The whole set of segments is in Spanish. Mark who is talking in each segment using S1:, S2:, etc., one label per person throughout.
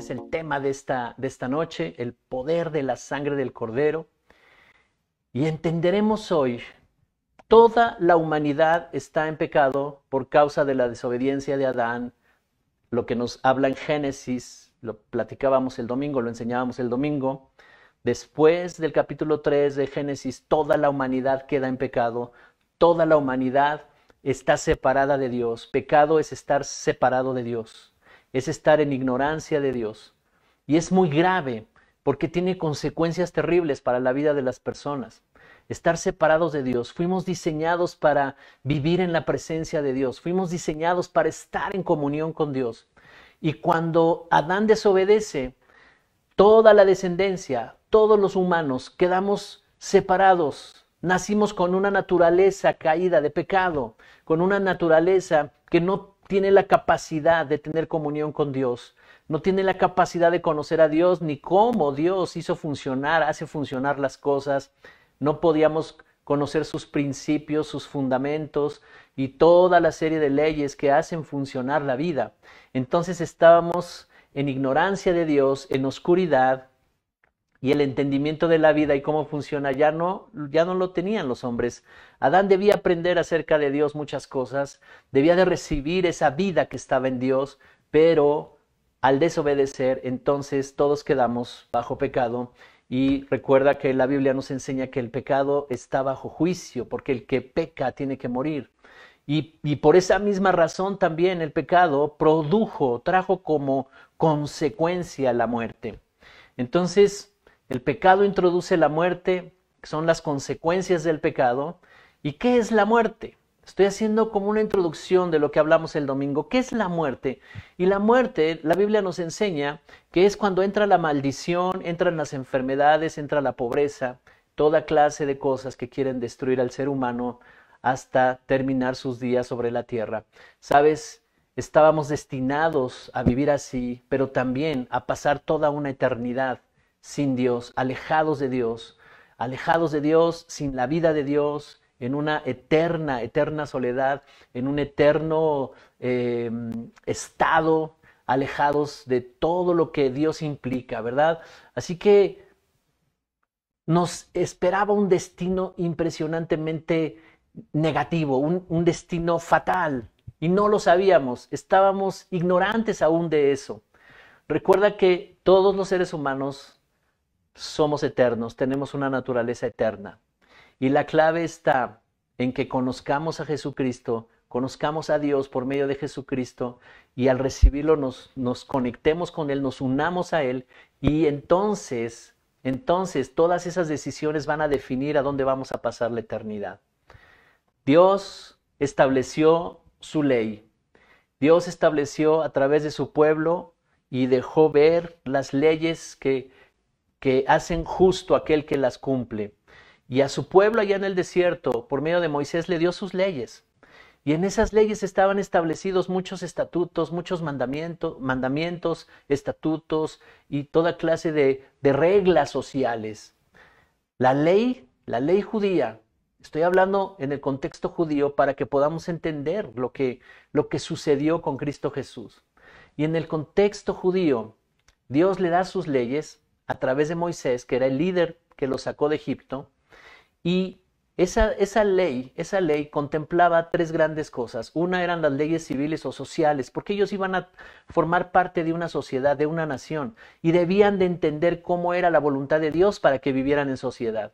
S1: es el tema de esta, de esta noche, el poder de la sangre del cordero. Y entenderemos hoy, toda la humanidad está en pecado por causa de la desobediencia de Adán, lo que nos habla en Génesis, lo platicábamos el domingo, lo enseñábamos el domingo. Después del capítulo 3 de Génesis, toda la humanidad queda en pecado, toda la humanidad está separada de Dios. Pecado es estar separado de Dios es estar en ignorancia de Dios. Y es muy grave porque tiene consecuencias terribles para la vida de las personas. Estar separados de Dios. Fuimos diseñados para vivir en la presencia de Dios. Fuimos diseñados para estar en comunión con Dios. Y cuando Adán desobedece, toda la descendencia, todos los humanos, quedamos separados. Nacimos con una naturaleza caída de pecado, con una naturaleza que no tiene la capacidad de tener comunión con Dios, no tiene la capacidad de conocer a Dios ni cómo Dios hizo funcionar, hace funcionar las cosas. No podíamos conocer sus principios, sus fundamentos y toda la serie de leyes que hacen funcionar la vida. Entonces estábamos en ignorancia de Dios, en oscuridad, y el entendimiento de la vida y cómo funciona ya no, ya no lo tenían los hombres. Adán debía aprender acerca de Dios muchas cosas, debía de recibir esa vida que estaba en Dios, pero al desobedecer, entonces todos quedamos bajo pecado. Y recuerda que la Biblia nos enseña que el pecado está bajo juicio, porque el que peca tiene que morir. Y, y, por esa misma razón también el pecado produjo, trajo como consecuencia la muerte. Entonces, el pecado introduce la muerte, son las consecuencias del pecado. ¿Y qué es la muerte? Estoy haciendo como una introducción de lo que hablamos el domingo. ¿Qué es la muerte? Y la muerte, la Biblia nos enseña que es cuando entra la maldición, entran las enfermedades, entra la pobreza, toda clase de cosas que quieren destruir al ser humano hasta terminar sus días sobre la tierra. Sabes, estábamos destinados a vivir así, pero también a pasar toda una eternidad sin Dios, alejados de Dios, alejados de Dios, sin la vida de Dios, en una eterna, eterna soledad, en un eterno em, estado, alejados de todo lo que Dios implica, ¿verdad? Así que nos esperaba un destino impresionantemente negativo, un, un destino fatal, y no lo sabíamos, estábamos ignorantes aún de eso. Recuerda que todos los seres humanos somos eternos, tenemos una naturaleza eterna. Y la clave está en que conozcamos a Jesucristo, conozcamos a Dios por medio de Jesucristo y al recibirlo nos, nos conectemos con Él, nos unamos a Él y entonces, entonces todas esas decisiones van a definir a dónde vamos a pasar la eternidad. Dios estableció su ley. Dios estableció a través de su pueblo y dejó ver las leyes que, que hacen justo aquel que las cumple. Y a su pueblo allá en el desierto, por medio de Moisés, le dio sus leyes. Y en esas leyes estaban establecidos muchos estatutos, muchos mandamientos, estatutos y toda clase de, de reglas sociales. La ley, la ley judía, estoy hablando en el contexto judío para que podamos entender lo que, lo que sucedió con Cristo Jesús. Y en el contexto judío, Dios le da sus leyes a través de Moisés, que era el líder que los sacó de Egipto, y esa, esa, ley, esa ley contemplaba tres grandes cosas. Una eran las leyes civiles o sociales, porque ellos iban a formar parte de una sociedad, de una nación, y debían de entender cómo era la voluntad de Dios para que vivieran en sociedad.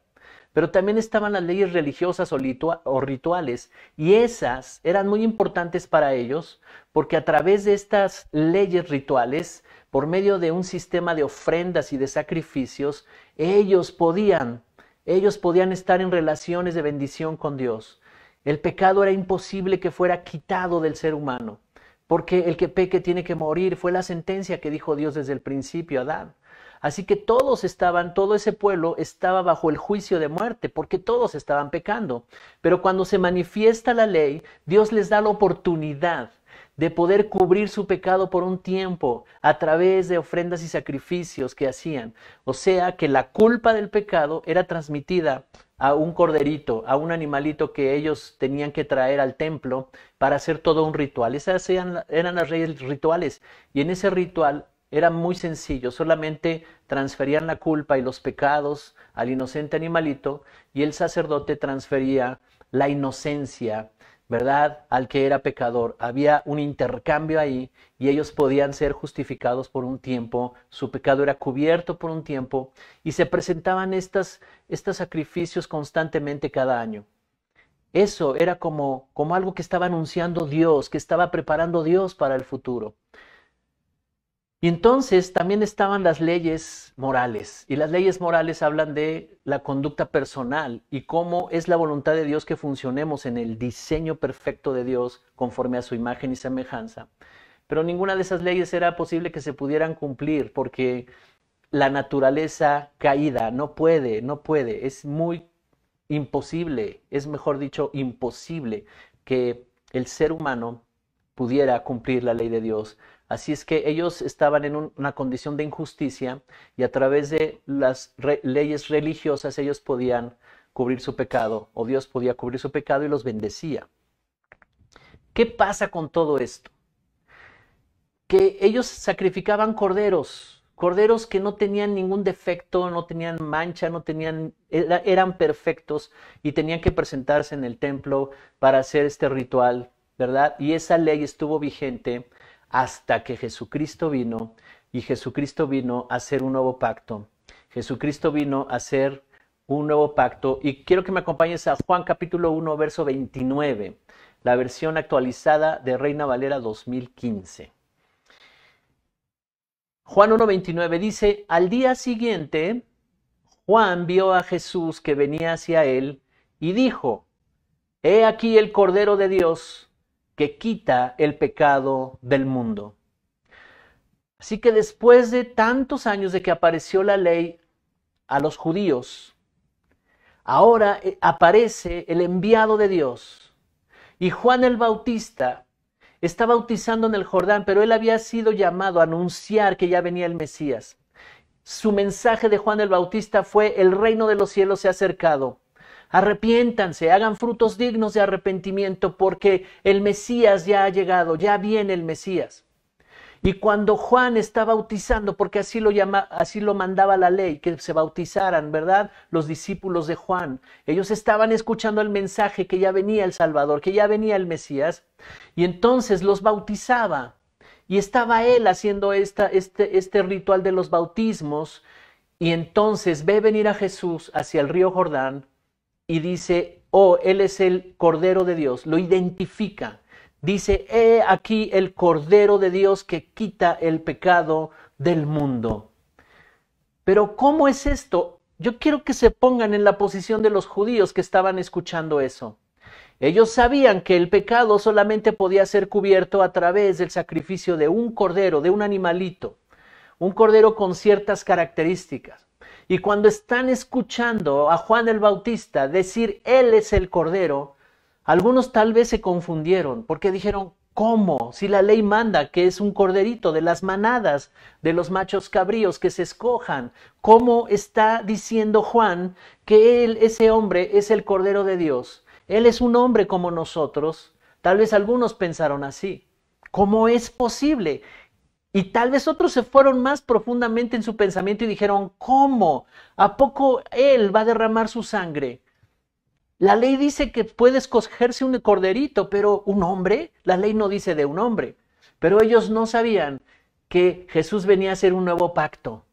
S1: Pero también estaban las leyes religiosas o, o rituales, y esas eran muy importantes para ellos, porque a través de estas leyes rituales por medio de un sistema de ofrendas y de sacrificios, ellos podían, ellos podían estar en relaciones de bendición con Dios. El pecado era imposible que fuera quitado del ser humano, porque el que peque tiene que morir, fue la sentencia que dijo Dios desde el principio a Adán. Así que todos estaban, todo ese pueblo estaba bajo el juicio de muerte, porque todos estaban pecando. Pero cuando se manifiesta la ley, Dios les da la oportunidad de poder cubrir su pecado por un tiempo a través de ofrendas y sacrificios que hacían. O sea que la culpa del pecado era transmitida a un corderito, a un animalito que ellos tenían que traer al templo para hacer todo un ritual. Esas eran, eran las reglas rituales. Y en ese ritual era muy sencillo, solamente transferían la culpa y los pecados al inocente animalito y el sacerdote transfería la inocencia ¿verdad? Al que era pecador. Había un intercambio ahí y ellos podían ser justificados por un tiempo, su pecado era cubierto por un tiempo y se presentaban estas, estos sacrificios constantemente cada año. Eso era como, como algo que estaba anunciando Dios, que estaba preparando Dios para el futuro. Y entonces también estaban las leyes morales, y las leyes morales hablan de la conducta personal y cómo es la voluntad de Dios que funcionemos en el diseño perfecto de Dios conforme a su imagen y semejanza. Pero ninguna de esas leyes era posible que se pudieran cumplir porque la naturaleza caída no puede, no puede, es muy imposible, es mejor dicho, imposible que el ser humano pudiera cumplir la ley de Dios Así es que ellos estaban en una condición de injusticia y a través de las leyes religiosas ellos podían cubrir su pecado o Dios podía cubrir su pecado y los bendecía. ¿Qué pasa con todo esto? Que ellos sacrificaban corderos, corderos que no tenían ningún defecto, no tenían mancha, no tenían, eran perfectos y tenían que presentarse en el templo para hacer este ritual, ¿verdad? Y esa ley estuvo vigente hasta que Jesucristo vino y Jesucristo vino a hacer un nuevo pacto. Jesucristo vino a hacer un nuevo pacto y quiero que me acompañes a Juan capítulo 1, verso 29, la versión actualizada de Reina Valera 2015. Juan 1.29 dice, al día siguiente, Juan vio a Jesús que venía hacia él y dijo, He aquí el Cordero de Dios que quita el pecado del mundo. Así que después de tantos años de que apareció la ley a los judíos, ahora eh, aparece el enviado de Dios. Y Juan el Bautista está bautizando en el Jordán, pero él había sido llamado a anunciar que ya venía el Mesías. Su mensaje de Juan el Bautista fue, el reino de los cielos se ha acercado. Arrepiéntanse, hagan frutos dignos de arrepentimiento porque el Mesías ya ha llegado, ya viene el Mesías. Y cuando Juan está bautizando, porque así lo, así lo mandaba la ley, que se bautizaran, ¿verdad? Los discípulos de Juan. Ellos estaban escuchando el mensaje que ya venía el Salvador, que ya venía el Mesías. Y entonces los bautizaba. Y estaba él haciendo este, este ritual de los bautismos. Y entonces ve venir a Jesús hacia el río Jordán y dice, oh, Él es el Cordero de Dios, lo identifica. Dice, he aquí el Cordero de Dios que quita el pecado del mundo. Pero ¿cómo es esto? Yo quiero que se pongan en la posición de los judíos que estaban escuchando eso. Ellos sabían que el pecado solamente podía ser cubierto a través del sacrificio de un cordero, de un animalito, un cordero con ciertas características. Y cuando están escuchando a Juan el Bautista decir, Él es el Cordero, algunos tal vez se confundieron porque dijeron, ¿cómo? Si la ley manda que es un corderito de las manadas, de los machos cabríos que se escojan, ¿cómo está diciendo Juan que Él, ese hombre, es el Cordero de Dios? Él es un hombre como nosotros. Tal vez algunos pensaron así. ¿Cómo es posible? Y tal vez otros se fueron más profundamente en su pensamiento y dijeron, ¿cómo? ¿A poco Él va a derramar su sangre? La ley dice que puede escogerse un corderito, pero un hombre, la ley no dice de un hombre. Pero ellos no sabían que Jesús venía a hacer un nuevo pacto,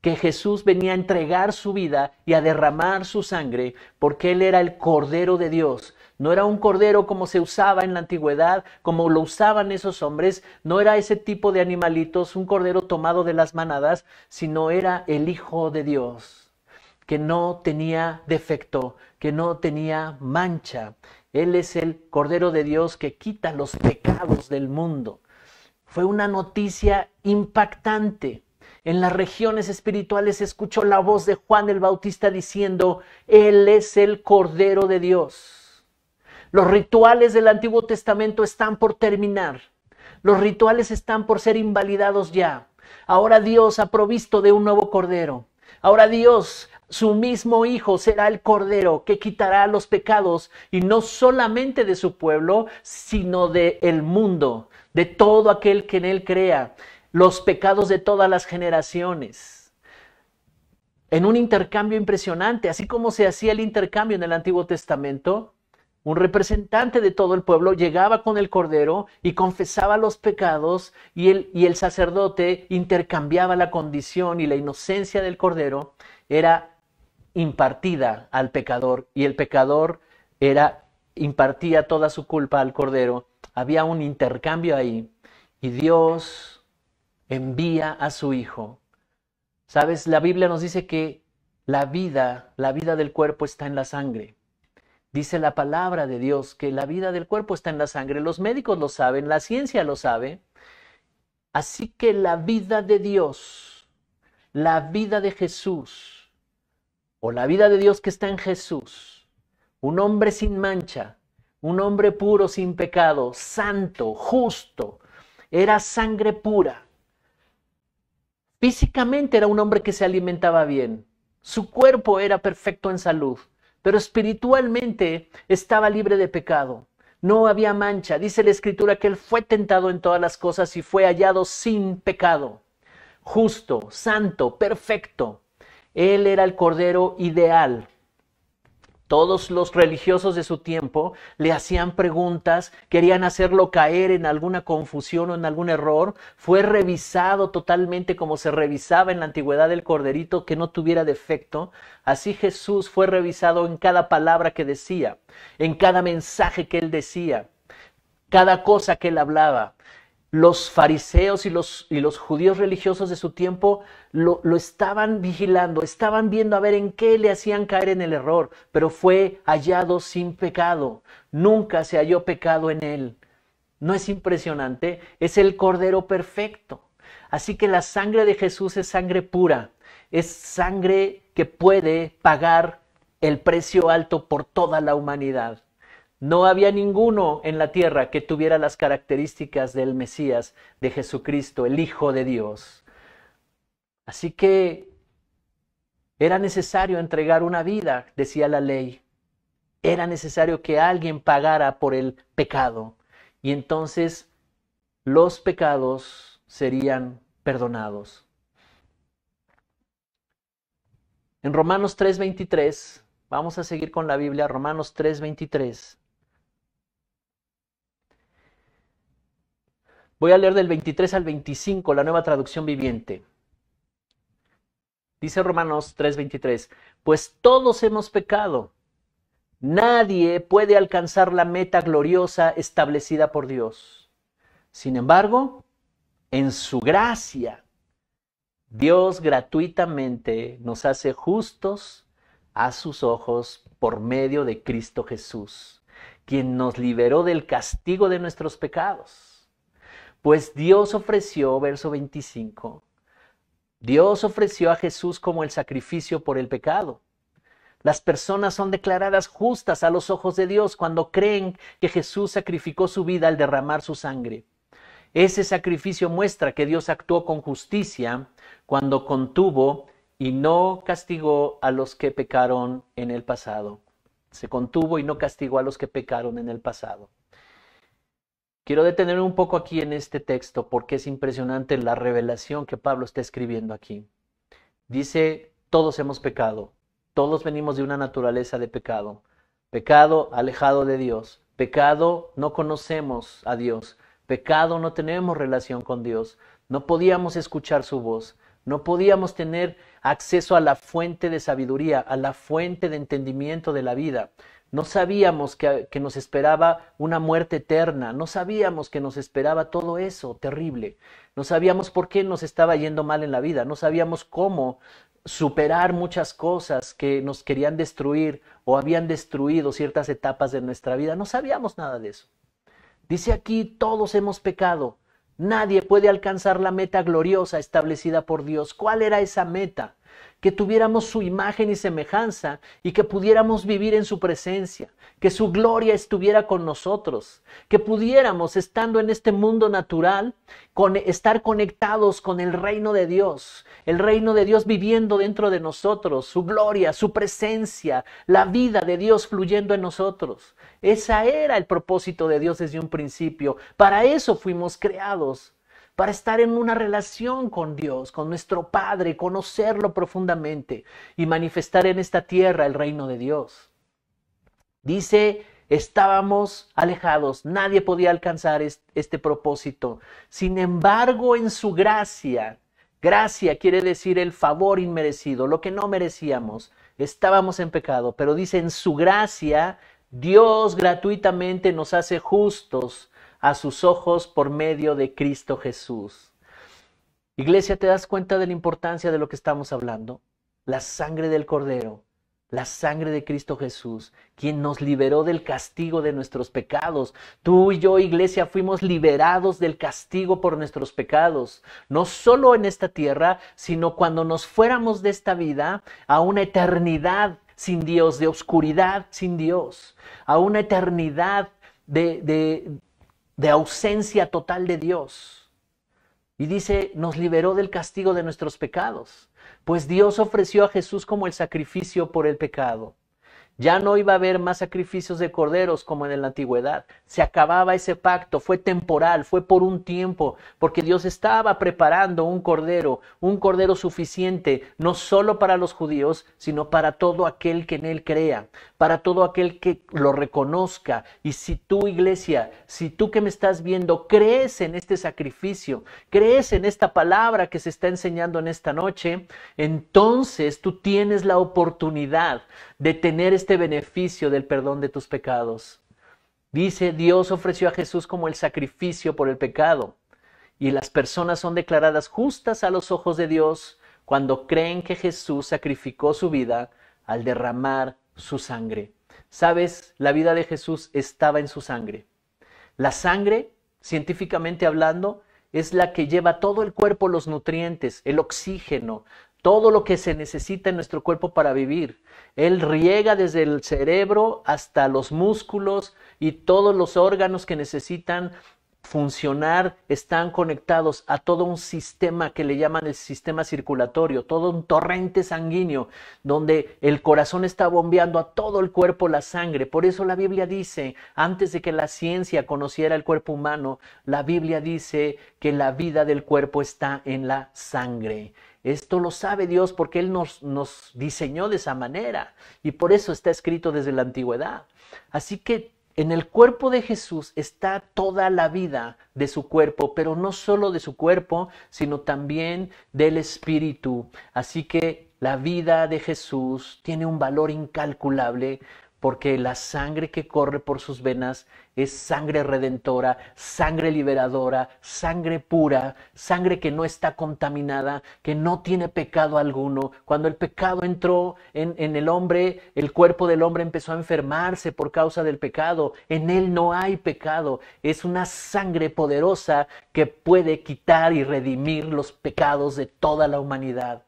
S1: que Jesús venía a entregar su vida y a derramar su sangre, porque Él era el Cordero de Dios no era un cordero como se usaba en la antigüedad, como lo usaban esos hombres, no era ese tipo de animalitos, un cordero tomado de las manadas, sino era el Hijo de Dios, que no tenía defecto, que no tenía mancha. Él es el Cordero de Dios que quita los pecados del mundo. Fue una noticia impactante. En las regiones espirituales escuchó la voz de Juan el Bautista diciendo, Él es el Cordero de Dios. Los rituales del Antiguo Testamento están por terminar. Los rituales están por ser invalidados ya. Ahora Dios ha provisto de un nuevo cordero. Ahora Dios, su mismo Hijo, será el cordero que quitará los pecados y no solamente de su pueblo, sino del el mundo, de todo aquel que en él crea, los pecados de todas las generaciones en un intercambio impresionante, así como se hacía el intercambio en el Antiguo Testamento, un representante de todo el pueblo llegaba con el cordero y confesaba los pecados y el, y el sacerdote intercambiaba la condición y la inocencia del cordero era impartida al pecador y el pecador era impartía toda su culpa al cordero. Había un intercambio ahí y Dios envía a su hijo. ¿Sabes? La Biblia nos dice que la vida, la vida del cuerpo está en la sangre. Dice la palabra de Dios que la vida del cuerpo está en la sangre. Los médicos lo saben, la ciencia lo sabe. Así que la vida de Dios, la vida de Jesús, o la vida de Dios que está en Jesús, un hombre sin mancha, un hombre puro, sin pecado, santo, justo, era sangre pura. Físicamente era un hombre que se alimentaba bien, su cuerpo era perfecto en salud pero espiritualmente estaba libre de pecado. No había mancha. Dice la escritura que él fue tentado en todas las cosas y fue hallado sin pecado. Justo, santo, perfecto. Él era el cordero ideal todos los religiosos de su tiempo le hacían preguntas, querían hacerlo caer en alguna confusión o en algún error. Fue revisado totalmente como se revisaba en la antigüedad el corderito que no tuviera defecto. Así Jesús fue revisado en cada palabra que decía, en cada mensaje que él decía, cada cosa que él hablaba los fariseos y los, judíos religiosos de su tiempo lo, estaban vigilando, estaban viendo a ver en qué le hacían caer en el error, pero fue hallado sin pecado, nunca se halló pecado en él. ¿No es impresionante? Es el Cordero perfecto. Así que la sangre de Jesús es sangre pura, es sangre que puede pagar el precio alto por toda la humanidad. No había ninguno en la tierra que tuviera las características del Mesías, de Jesucristo, el Hijo de Dios. Así que era necesario entregar una vida, decía la ley. Era necesario que alguien pagara por el pecado. Y entonces los pecados serían perdonados. En Romanos 3:23, vamos a seguir con la Biblia, Romanos 3:23. Voy a leer del 23 al 25 la nueva traducción viviente. Dice Romanos 3:23, pues todos hemos pecado. Nadie puede alcanzar la meta gloriosa establecida por Dios. Sin embargo, en su gracia, Dios gratuitamente nos hace justos a sus ojos por medio de Cristo Jesús, quien nos liberó del castigo de nuestros pecados pues Dios ofreció, verso 25, Dios ofreció a Jesús como el sacrificio por el pecado. Las personas son declaradas justas a los ojos de Dios cuando creen que Jesús sacrificó su vida al derramar su sangre. Ese sacrificio muestra que Dios actuó con justicia cuando contuvo y no castigó a los que pecaron en el pasado. Se contuvo y no castigó a los que pecaron en el pasado. Quiero detenerme un poco aquí en este texto porque es impresionante la revelación que Pablo está escribiendo aquí. Dice, todos hemos pecado, todos venimos de una naturaleza de pecado, pecado alejado de Dios, pecado no conocemos a Dios, pecado no tenemos relación con Dios, no podíamos escuchar su voz, no podíamos tener acceso a la fuente de sabiduría, a la fuente de entendimiento de la vida. No sabíamos que, nos esperaba una muerte eterna, no sabíamos que nos esperaba todo eso terrible, no sabíamos por qué nos estaba yendo mal en la vida, no sabíamos cómo superar muchas cosas que nos querían destruir o habían destruido ciertas etapas de nuestra vida, no sabíamos nada de eso. Dice aquí, todos hemos pecado, nadie puede alcanzar la meta gloriosa establecida por Dios. ¿Cuál era esa meta? que tuviéramos su imagen y semejanza y que pudiéramos vivir en su presencia, que su gloria estuviera con nosotros, que pudiéramos, estando en este mundo natural, estar conectados con el reino de Dios, el reino de Dios viviendo dentro de nosotros, su gloria, su presencia, la vida de Dios fluyendo en nosotros. Ese era el propósito de Dios desde un principio. Para eso fuimos creados para estar en una relación con Dios, con nuestro Padre, conocerlo profundamente y manifestar en esta tierra el reino de Dios. Dice, estábamos alejados, nadie podía alcanzar este propósito. Sin embargo, en su gracia, gracia quiere decir el favor inmerecido, lo que no merecíamos, estábamos en pecado, pero dice, en su gracia, Dios gratuitamente nos hace justos a sus ojos por medio de Cristo Jesús. Iglesia, ¿te das cuenta de la importancia de lo que estamos hablando? La sangre del Cordero, la sangre de Cristo Jesús, quien nos liberó del castigo de nuestros pecados. Tú y yo, iglesia, fuimos liberados del castigo por nuestros pecados, no solo en esta tierra, sino cuando nos fuéramos de esta vida a una eternidad sin Dios, de oscuridad sin Dios, a una eternidad de, de, de ausencia total de Dios. Y dice, nos liberó del castigo de nuestros pecados, pues Dios ofreció a Jesús como el sacrificio por el pecado. Ya no iba a haber más sacrificios de corderos como en la antigüedad. Se acababa ese pacto, fue temporal, fue por un tiempo, porque Dios estaba preparando un cordero, un cordero suficiente, no solo para los judíos, sino para todo aquel que en Él crea, para todo aquel que lo reconozca. Y si tú, iglesia, si tú que me estás viendo, crees en este sacrificio, crees en esta palabra que se está enseñando en esta noche, entonces tú tienes la oportunidad de tener este beneficio del perdón de tus pecados. Dice, Dios ofreció a Jesús como el sacrificio por el pecado, y las personas son declaradas justas a los ojos de Dios cuando creen que Jesús sacrificó su vida al derramar su sangre. Sabes, la vida de Jesús estaba en su sangre. La sangre, científicamente hablando, es la que lleva todo el cuerpo los nutrientes, el oxígeno, todo lo que se necesita en nuestro cuerpo para vivir. Él riega desde el cerebro hasta los músculos y todos los órganos que necesitan funcionar están conectados a todo un sistema que le llaman el sistema circulatorio, todo un torrente sanguíneo, donde el corazón está bombeando a todo el cuerpo la sangre. Por eso la Biblia dice, antes de que la ciencia conociera el cuerpo humano, la Biblia dice que la vida del cuerpo está en la sangre. Esto lo sabe Dios porque Él nos, nos diseñó de esa manera y por eso está escrito desde la antigüedad. Así que en el cuerpo de Jesús está toda la vida de su cuerpo, pero no solo de su cuerpo, sino también del espíritu. Así que la vida de Jesús tiene un valor incalculable porque la sangre que corre por sus venas es sangre redentora, sangre liberadora, sangre pura, sangre que no está contaminada, que no tiene pecado alguno. Cuando el pecado entró en, el hombre, el cuerpo del hombre empezó a enfermarse por causa del pecado. En él no hay pecado. Es una sangre poderosa que puede quitar y redimir los pecados de toda la humanidad.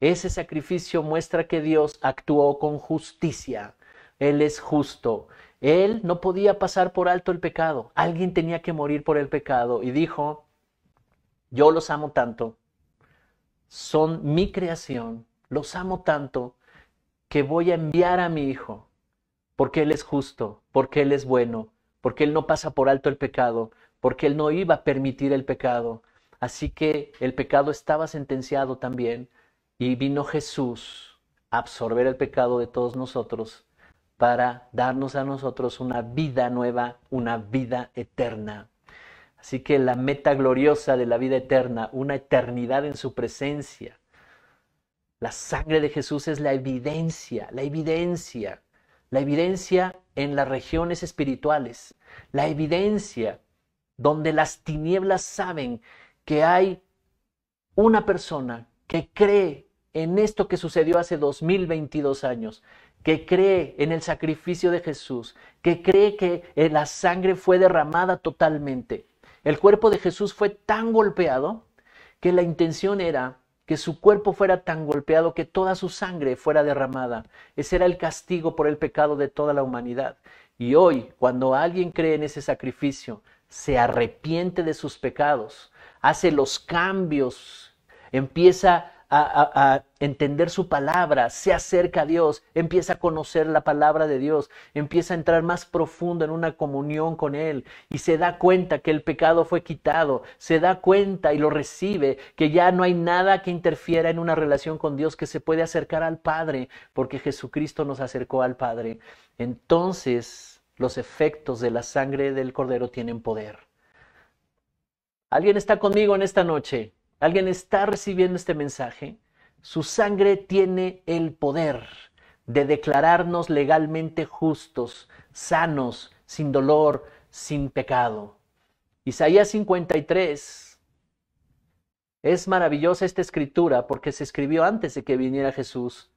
S1: Ese sacrificio muestra que Dios actuó con justicia él es justo. Él no podía pasar por alto el pecado. Alguien tenía que morir por el pecado. Y dijo, yo los amo tanto. Son mi creación. Los amo tanto que voy a enviar a mi hijo. Porque Él es justo, porque Él es bueno, porque Él no pasa por alto el pecado, porque Él no iba a permitir el pecado. Así que el pecado estaba sentenciado también. Y vino Jesús a absorber el pecado de todos nosotros para darnos a nosotros una vida nueva, una vida eterna. Así que la meta gloriosa de la vida eterna, una eternidad en su presencia. La sangre de Jesús es la evidencia, la evidencia, la evidencia en las regiones espirituales, la evidencia donde las tinieblas saben que hay una persona que cree en esto que sucedió hace 2022 años, que cree en el sacrificio de Jesús, que cree que eh, la sangre fue derramada totalmente. El cuerpo de Jesús fue tan golpeado que la intención era que su cuerpo fuera tan golpeado que toda su sangre fuera derramada. Ese era el castigo por el pecado de toda la humanidad. Y hoy, cuando alguien cree en ese sacrificio, se arrepiente de sus pecados, hace los cambios, empieza a, entender su palabra, se acerca a Dios, empieza a conocer la palabra de Dios, empieza a entrar más profundo en una comunión con Él y se da cuenta que el pecado fue quitado, se da cuenta y lo recibe, que ya no hay nada que interfiera en una relación con Dios, que se puede acercar al Padre, porque Jesucristo nos acercó al Padre. Entonces los efectos de la sangre del cordero tienen poder. ¿Alguien está conmigo en esta noche? Alguien está recibiendo este mensaje. Su sangre tiene el poder de declararnos legalmente justos, sanos, sin dolor, sin pecado. Isaías 53. Es maravillosa esta escritura porque se escribió antes de que viniera Jesús,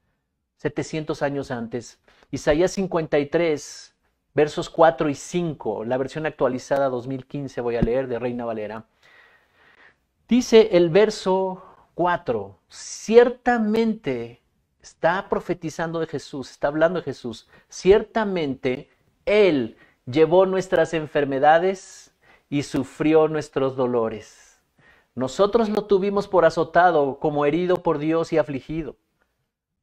S1: 700 años antes. Isaías 53, versos 4 y 5, la versión actualizada 2015 voy a leer de Reina Valera. Dice el verso 4, ciertamente está profetizando de Jesús, está hablando de Jesús, ciertamente Él llevó nuestras enfermedades y sufrió nuestros dolores. Nosotros lo tuvimos por azotado, como herido por Dios y afligido.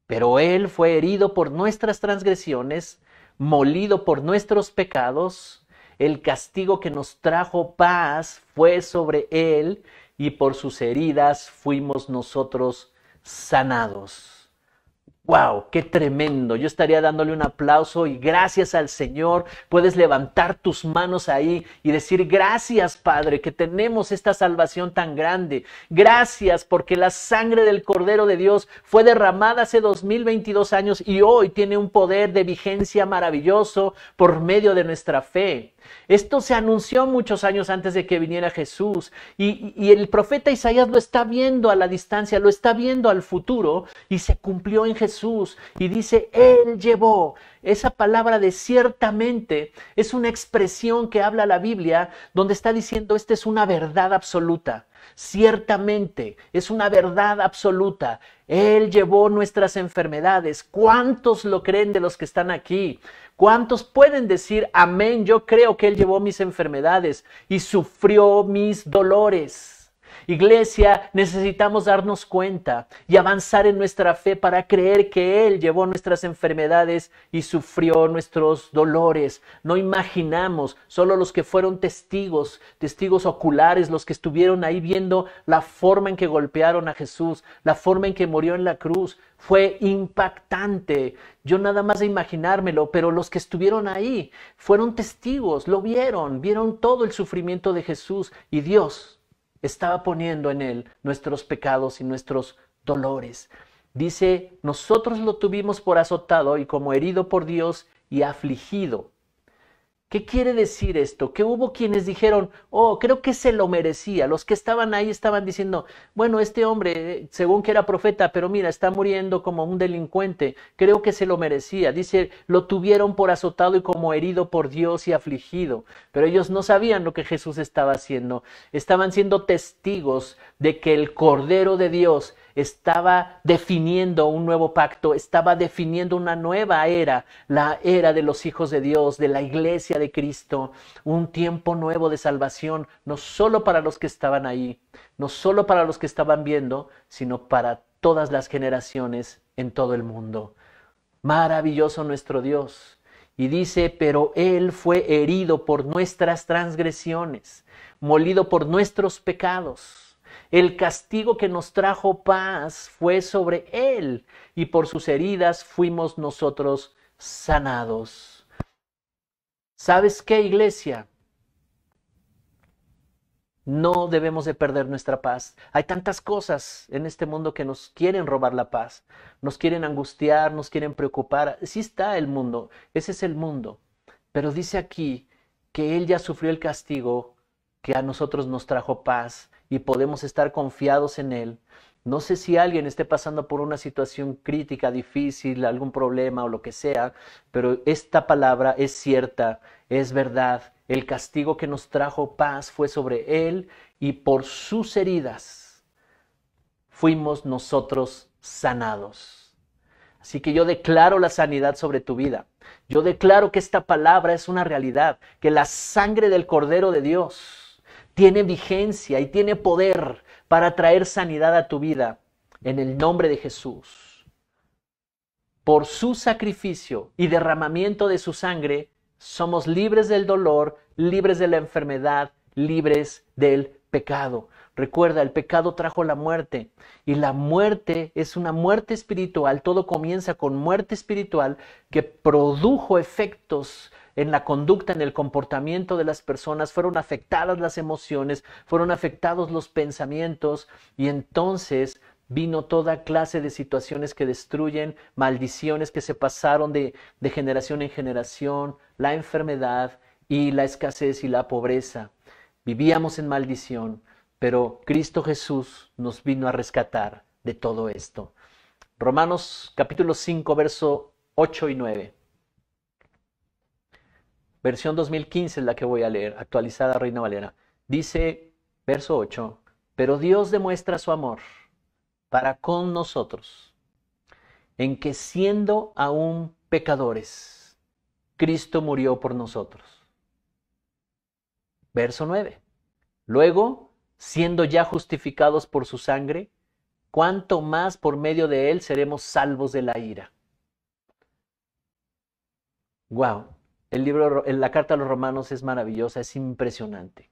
S1: Pero Él fue herido por nuestras transgresiones, molido por nuestros pecados. El castigo que nos trajo paz fue sobre Él y por sus heridas fuimos nosotros sanados. ¡Wow! ¡Qué tremendo! Yo estaría dándole un aplauso y gracias al Señor. Puedes levantar tus manos ahí y decir gracias Padre que tenemos esta salvación tan grande. Gracias porque la sangre del Cordero de Dios fue derramada hace 2022 años y hoy tiene un poder de vigencia maravilloso por medio de nuestra fe. Esto se anunció muchos años antes de que viniera Jesús y, el profeta Isaías lo está viendo a la distancia, lo está viendo al futuro y se cumplió en Jesús y dice, Él llevó. Esa palabra de ciertamente es una expresión que habla la Biblia donde está diciendo, esta es una verdad absoluta. Ciertamente, es una verdad absoluta. Él llevó nuestras enfermedades. ¿Cuántos lo creen de los que están aquí? ¿Cuántos pueden decir, amén, yo creo que Él llevó mis enfermedades y sufrió mis dolores? Iglesia, necesitamos darnos cuenta y avanzar en nuestra fe para creer que Él llevó nuestras enfermedades y sufrió nuestros dolores. No imaginamos, solo los que fueron testigos, testigos oculares, los que estuvieron ahí viendo la forma en que golpearon a Jesús, la forma en que murió en la cruz, fue impactante. Yo nada más de imaginármelo, pero los que estuvieron ahí fueron testigos, lo vieron, vieron todo el sufrimiento de Jesús y Dios estaba poniendo en Él nuestros pecados y nuestros dolores. Dice, nosotros lo tuvimos por azotado y como herido por Dios y afligido, ¿Qué quiere decir esto? Que hubo quienes dijeron, oh, creo que se lo merecía. Los que estaban ahí estaban diciendo, bueno, este hombre, eh, según que era profeta, pero mira, está muriendo como un delincuente. Creo que se lo merecía. Dice, lo tuvieron por azotado y como herido por Dios y afligido. Pero ellos no sabían lo que Jesús estaba haciendo. Estaban siendo testigos de que el Cordero de Dios estaba definiendo un nuevo pacto, estaba definiendo una nueva era, la era de los hijos de Dios, de la iglesia de Cristo, un tiempo nuevo de salvación, no solo para los que estaban ahí, no solo para los que estaban viendo, sino para todas las generaciones en todo el mundo. Maravilloso nuestro Dios. Y dice, pero Él fue herido por nuestras transgresiones, molido por nuestros pecados el castigo que nos trajo paz fue sobre Él y por sus heridas fuimos nosotros sanados. ¿Sabes qué, iglesia? No debemos de perder nuestra paz. Hay tantas cosas en este mundo que nos quieren robar la paz, nos quieren angustiar, nos quieren preocupar. Sí está el mundo, ese es el mundo. Pero dice aquí que Él ya sufrió el castigo que a nosotros nos trajo paz y podemos estar confiados en Él. No sé si alguien esté pasando por una situación crítica, difícil, algún problema o lo que sea, pero esta palabra es cierta, es verdad. El castigo que nos trajo paz fue sobre Él y por sus heridas fuimos nosotros sanados. Así que yo declaro la sanidad sobre tu vida. Yo declaro que esta palabra es una realidad, que la sangre del Cordero de Dios tiene vigencia y tiene poder para traer sanidad a tu vida en el nombre de Jesús. Por su sacrificio y derramamiento de su sangre, somos libres del dolor, libres de la enfermedad, libres del pecado. Recuerda, el pecado trajo la muerte y la muerte es una muerte espiritual. Todo comienza con muerte espiritual que produjo efectos en la conducta, en el comportamiento de las personas, fueron afectadas las emociones, fueron afectados los pensamientos y entonces vino toda clase de situaciones que destruyen, maldiciones que se pasaron de, generación en generación, la enfermedad y la escasez y la pobreza. Vivíamos en maldición, pero Cristo Jesús nos vino a rescatar de todo esto. Romanos capítulo 5, verso 8 y 9. Versión 2015 es la que voy a leer, actualizada Reina Valera. Dice, verso 8, pero Dios demuestra su amor para con nosotros, en que siendo aún pecadores, Cristo murió por nosotros. Verso 9. Luego, siendo ya justificados por su sangre, cuánto más por medio de él seremos salvos de la ira. Wow, el libro, la carta a los romanos es maravillosa, es impresionante.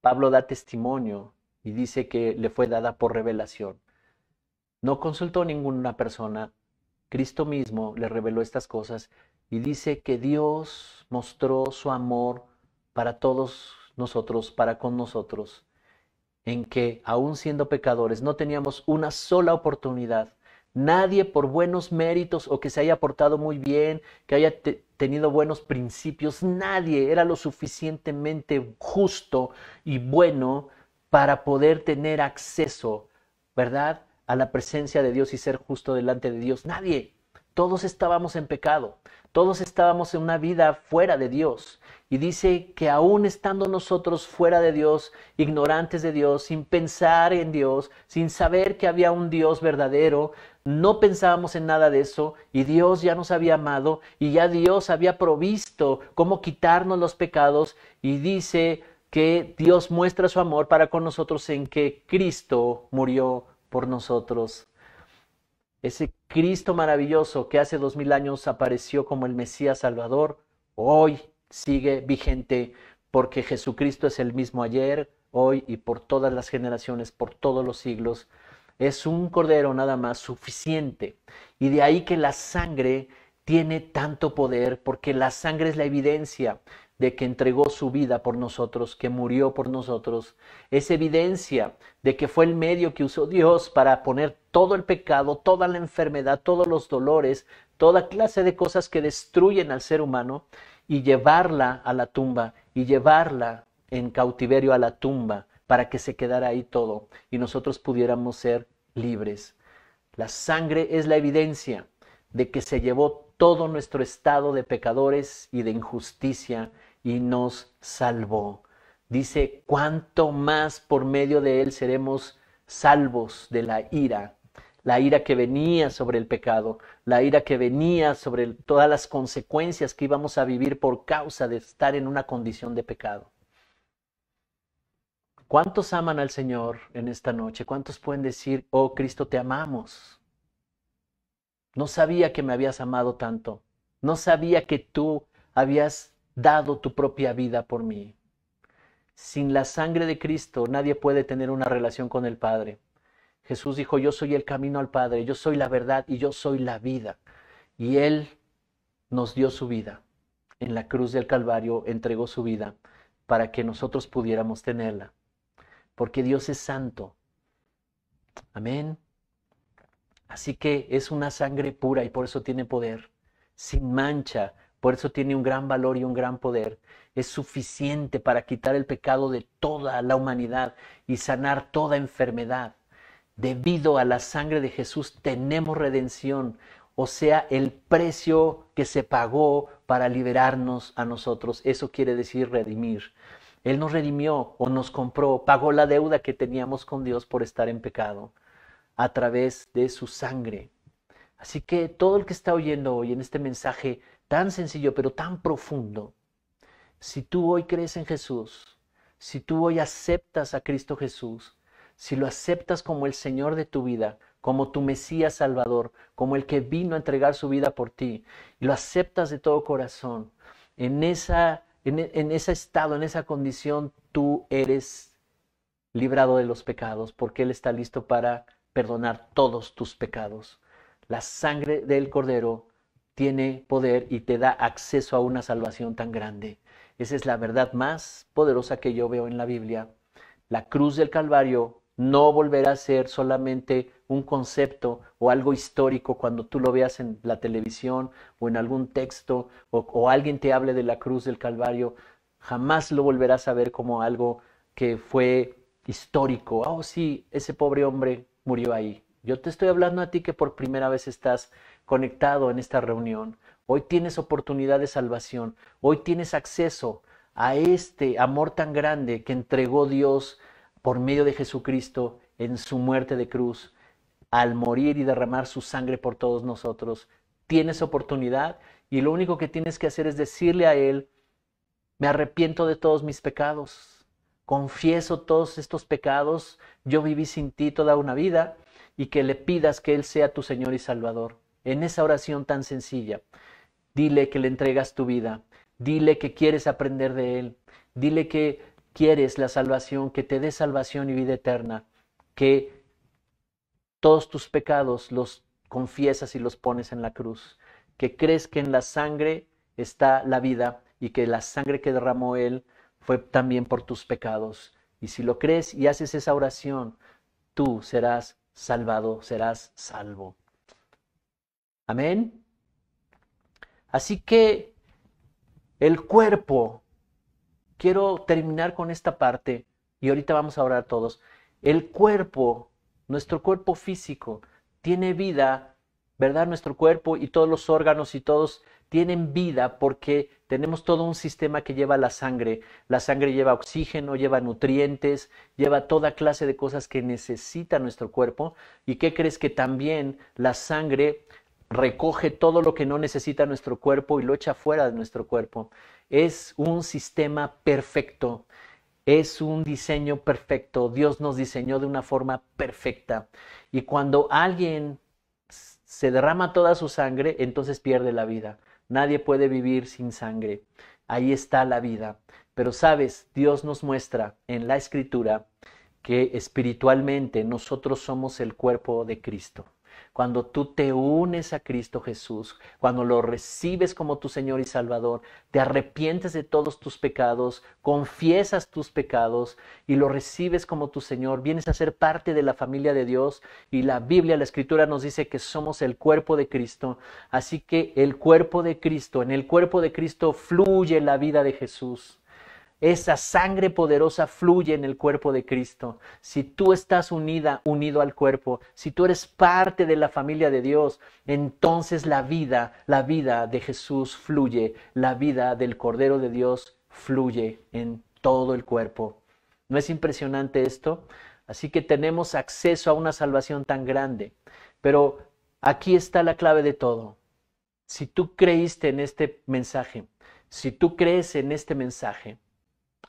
S1: Pablo da testimonio y dice que le fue dada por revelación. No consultó ninguna persona, Cristo mismo le reveló estas cosas y dice que Dios mostró su amor para todos nosotros, para con nosotros, en que aun siendo pecadores no teníamos una sola oportunidad Nadie por buenos méritos o que se haya portado muy bien, que haya tenido buenos principios, nadie era lo suficientemente justo y bueno para poder tener acceso, ¿verdad? A la presencia de Dios y ser justo delante de Dios. Nadie. Todos estábamos en pecado, todos estábamos en una vida fuera de Dios. Y dice que aún estando nosotros fuera de Dios, ignorantes de Dios, sin pensar en Dios, sin saber que había un Dios verdadero, no pensábamos en nada de eso y Dios ya nos había amado y ya Dios había provisto cómo quitarnos los pecados y dice que Dios muestra su amor para con nosotros en que Cristo murió por nosotros. Ese Cristo maravilloso que hace dos mil años apareció como el Mesías Salvador, hoy sigue vigente porque Jesucristo es el mismo ayer, hoy y por todas las generaciones, por todos los siglos es un cordero nada más suficiente. Y de ahí que la sangre tiene tanto poder porque la sangre es la evidencia de que entregó su vida por nosotros, que murió por nosotros. Es evidencia de que fue el medio que usó Dios para poner todo el pecado, toda la enfermedad, todos los dolores, toda clase de cosas que destruyen al ser humano y llevarla a la tumba y llevarla en cautiverio a la tumba para que se quedara ahí todo y nosotros pudiéramos ser libres. La sangre es la evidencia de que se llevó todo nuestro estado de pecadores y de injusticia y nos salvó. Dice, cuanto más por medio de él seremos salvos de la ira, la ira que venía sobre el pecado, la ira que venía sobre todas las consecuencias que íbamos a vivir por causa de estar en una condición de pecado. ¿Cuántos aman al Señor en esta noche? ¿Cuántos pueden decir, oh Cristo, te amamos? No sabía que me habías amado tanto. No sabía que tú habías dado tu propia vida por mí. Sin la sangre de Cristo nadie puede tener una relación con el Padre. Jesús dijo, yo soy el camino al Padre, yo soy la verdad y yo soy la vida. Y Él nos dio su vida. En la cruz del Calvario entregó su vida para que nosotros pudiéramos tenerla porque Dios es santo. Amén. Así que es una sangre pura y por eso tiene poder, sin mancha, por eso tiene un gran valor y un gran poder. Es suficiente para quitar el pecado de toda la humanidad y sanar toda enfermedad. Debido a la sangre de Jesús tenemos redención, o sea, el precio que se pagó para liberarnos a nosotros. Eso quiere decir redimir. Él nos redimió o nos compró, pagó la deuda que teníamos con Dios por estar en pecado a través de su sangre. Así que todo el que está oyendo hoy en este mensaje tan sencillo pero tan profundo, si tú hoy crees en Jesús, si tú hoy aceptas a Cristo Jesús, si lo aceptas como el Señor de tu vida, como tu Mesías Salvador, como el que vino a entregar su vida por ti, y lo aceptas de todo corazón, en esa en, ese estado, en esa condición, tú eres librado de los pecados, porque Él está listo para perdonar todos tus pecados. La sangre del cordero tiene poder y te da acceso a una salvación tan grande. Esa es la verdad más poderosa que yo veo en la Biblia. La cruz del Calvario no volverá a ser solamente un concepto o algo histórico cuando tú lo veas en la televisión o en algún texto o, alguien te hable de la cruz del Calvario, jamás lo volverás a ver como algo que fue histórico. Oh, sí, ese pobre hombre murió ahí. Yo te estoy hablando a ti que por primera vez estás conectado en esta reunión. Hoy tienes oportunidad de salvación. Hoy tienes acceso a este amor tan grande que entregó Dios por medio de Jesucristo en su muerte de cruz, al morir y derramar su sangre por todos nosotros, tienes oportunidad y lo único que tienes que hacer es decirle a Él, me arrepiento de todos mis pecados, confieso todos estos pecados, yo viví sin ti toda una vida y que le pidas que Él sea tu Señor y Salvador. En esa oración tan sencilla, dile que le entregas tu vida, dile que quieres aprender de Él, dile que quieres la salvación, que te dé salvación y vida eterna, que todos tus pecados los confiesas y los pones en la cruz, que crees que en la sangre está la vida y que la sangre que derramó Él fue también por tus pecados. Y si lo crees y haces esa oración, tú serás salvado, serás salvo. Amén. Así que el cuerpo quiero terminar con esta parte y ahorita vamos a orar todos. El cuerpo, nuestro cuerpo físico, tiene vida, ¿verdad? Nuestro cuerpo y todos los órganos y todos tienen vida porque tenemos todo un sistema que lleva la sangre. La sangre lleva oxígeno, lleva nutrientes, lleva toda clase de cosas que necesita nuestro cuerpo. ¿Y qué crees que también la sangre recoge todo lo que no necesita nuestro cuerpo y lo echa fuera de nuestro cuerpo? es un sistema perfecto, es un diseño perfecto. Dios nos diseñó de una forma perfecta. Y cuando alguien se derrama toda su sangre, entonces pierde la vida. Nadie puede vivir sin sangre. Ahí está la vida. Pero sabes, Dios nos muestra en la escritura que espiritualmente nosotros somos el cuerpo de Cristo. Cuando tú te unes a Cristo Jesús, cuando lo recibes como tu Señor y Salvador, te arrepientes de todos tus pecados, confiesas tus pecados y lo recibes como tu Señor, vienes a ser parte de la familia de Dios y la Biblia, la Escritura nos dice que somos el cuerpo de Cristo. Así que el cuerpo de Cristo, en el cuerpo de Cristo fluye la vida de Jesús. Esa sangre poderosa fluye en el cuerpo de Cristo. Si tú estás unida, unido al cuerpo, si tú eres parte de la familia de Dios, entonces la vida, la vida de Jesús fluye, la vida del Cordero de Dios fluye en todo el cuerpo. ¿No es impresionante esto? Así que tenemos acceso a una salvación tan grande. Pero aquí está la clave de todo. Si tú creíste en este mensaje, si tú crees en este mensaje,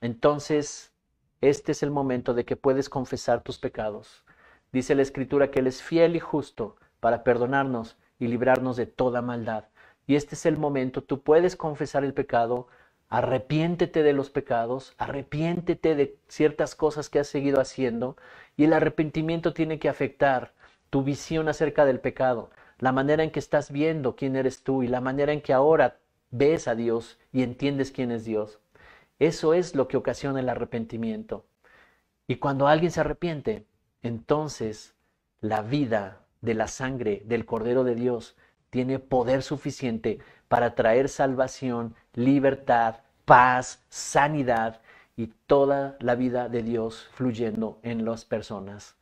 S1: entonces, este es el momento de que puedes confesar tus pecados. Dice la Escritura que Él es fiel y justo para perdonarnos y librarnos de toda maldad. Y este es el momento, tú puedes confesar el pecado, arrepiéntete de los pecados, arrepiéntete de ciertas cosas que has seguido haciendo, y el arrepentimiento tiene que afectar tu visión acerca del pecado, la manera en que estás viendo quién eres tú y la manera en que ahora ves a Dios y entiendes quién es Dios. Eso es lo que ocasiona el arrepentimiento. Y cuando alguien se arrepiente, entonces la vida de la sangre del Cordero de Dios tiene poder suficiente para traer salvación, libertad, paz, sanidad y toda la vida de Dios fluyendo en las personas.